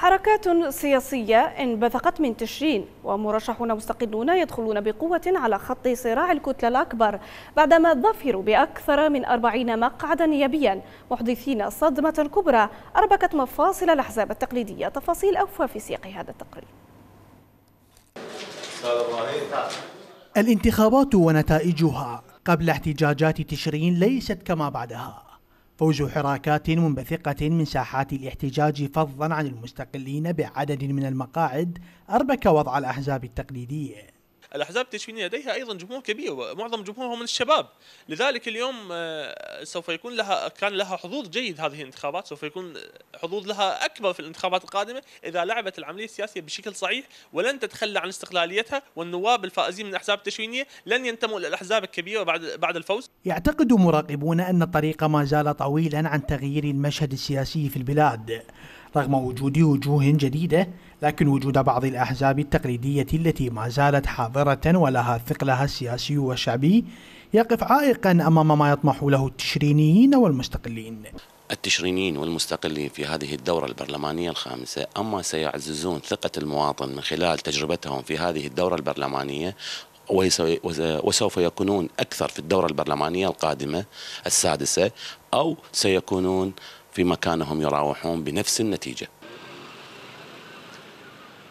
حركات سياسية انبثقت من تشرين ومرشحون مستقلون يدخلون بقوة على خط صراع الكتلة الأكبر بعدما ظفروا بأكثر من أربعين مقعدا نيابيا محدثين صدمة كبرى أربكت مفاصل الأحزاب التقليدية تفاصيل أوفى في سياق هذا التقرير الانتخابات ونتائجها قبل احتجاجات تشرين ليست كما بعدها فوج حراكات منبثقة من ساحات الاحتجاج فضلا عن المستقلين بعدد من المقاعد أربك وضع الأحزاب التقليدية الاحزاب التشكيليه لديها ايضا جمهور كبير ومعظم جمهورها من الشباب لذلك اليوم آه، سوف يكون لها كان لها حظوظ جيد هذه الانتخابات سوف يكون حظوظ لها اكبر في الانتخابات القادمه اذا لعبت العمليه السياسيه بشكل صحيح ولن تتخلى عن استقلاليتها والنواب الفائزين من الاحزاب التشوينيه لن ينتموا الى الاحزاب الكبيره بعد بعد الفوز يعتقد مراقبون ان الطريق ما زال طويلا عن تغيير المشهد السياسي في البلاد رغم وجود وجوه جديدة لكن وجود بعض الأحزاب التقليدية التي ما زالت حاضرة ولها ثقلها السياسي والشعبي يقف عائقا أمام ما يطمح له التشرينيين والمستقلين التشرينيين والمستقلين في هذه الدورة البرلمانية الخامسة أما سيعززون ثقة المواطن من خلال تجربتهم في هذه الدورة البرلمانية وسوف يكونون أكثر في الدورة البرلمانية القادمة السادسة أو سيكونون في مكانهم يراوحون بنفس النتيجة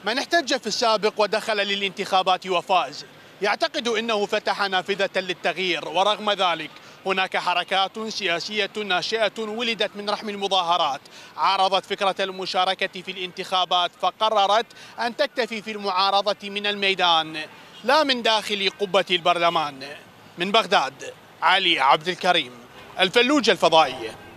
من احتج في السابق ودخل للانتخابات وفاز يعتقد أنه فتح نافذة للتغيير ورغم ذلك هناك حركات سياسية ناشئة ولدت من رحم المظاهرات عارضت فكرة المشاركة في الانتخابات فقررت أن تكتفي في المعارضة من الميدان لا من داخل قبة البرلمان من بغداد علي عبد الكريم الفلوجة الفضائية